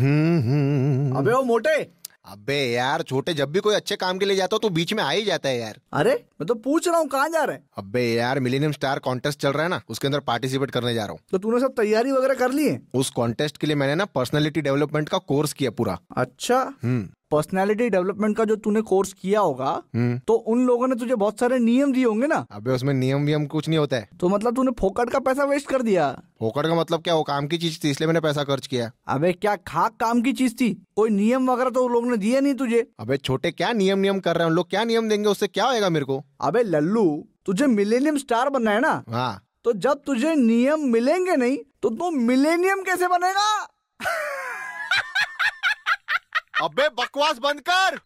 हम्म। अबे वो मोटे अबे यार छोटे जब भी कोई अच्छे काम के लिए जाता हो तो बीच में आ ही जाता है यार अरे मैं तो पूछ रहा हूँ कहाँ जा रहे हैं अबे यार मिलेनियम स्टार कॉन्टेस्ट चल रहा है ना उसके अंदर पार्टिसिपेट करने जा रहा हूँ तो तूने सब तैयारी वगैरह कर ली है उस कॉन्टेस्ट के लिए मैंने ना पर्सनैलिटी डेवलपमेंट का कोर्स किया पूरा अच्छा हम्म पर्सनालिटी डेवलपमेंट का जो तूने कोर्स किया होगा हम्म। तो उन लोगों ने तुझे बहुत सारे नियम दिए होंगे ना अबे उसमें नियम वियम कुछ नहीं होता है तो मतलब तूने फोकट का पैसा वेस्ट कर दिया फोकट का मतलब क्या वो काम की चीज थी इसलिए मैंने पैसा खर्च किया अबे क्या खाक काम की चीज थी कोई नियम वगैरह तो उन लोगों ने दिए नहीं तुझे अबे छोटे क्या नियम नियम कर रहे हैं उन लोग क्या नियम देंगे उससे क्या होगा मेरे को अबे लल्लू तुझे मिलेनियम स्टार बनना है ना हाँ तो जब तुझे नियम मिलेंगे नहीं तो तू मिलेनियम कैसे बनेगा अबे बकवास बंद कर